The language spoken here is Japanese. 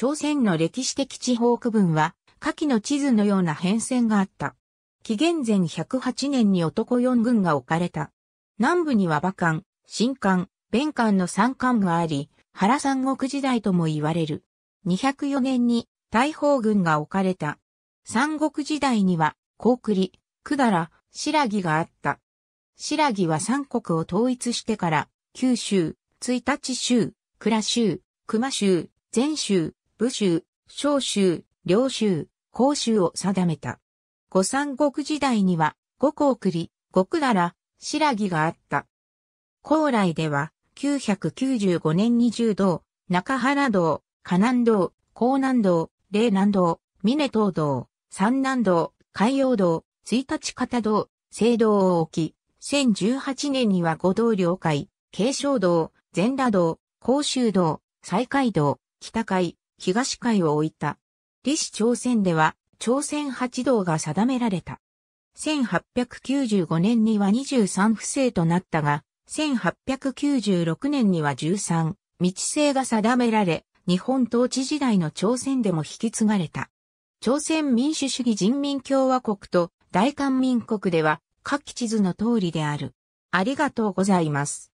朝鮮の歴史的地方区分は、下記の地図のような変遷があった。紀元前108年に男4軍が置かれた。南部には馬漢、新漢、弁漢の三漢があり、原三国時代とも言われる。204年に大砲軍が置かれた。三国時代には、高栗、百済、白木があった。白木は三国を統一してから、九州、一日州、倉州、熊州、全州、武州、小州、領州、甲州を定めた。五三国時代には、五甲栗、五倉ら、白木があった。高来では、995年に柔道、中原道、河南道、江南道、嶺南道、峰東道、三南道、海洋道、一日方道、聖道を置き、2018年には五道領海、慶昌道、全羅道、甲州道、西海道、北海、東海を置いた。李氏朝鮮では、朝鮮八道が定められた。1895年には23不正となったが、1896年には13、道制が定められ、日本統治時代の朝鮮でも引き継がれた。朝鮮民主主義人民共和国と大韓民国では、各地図の通りである。ありがとうございます。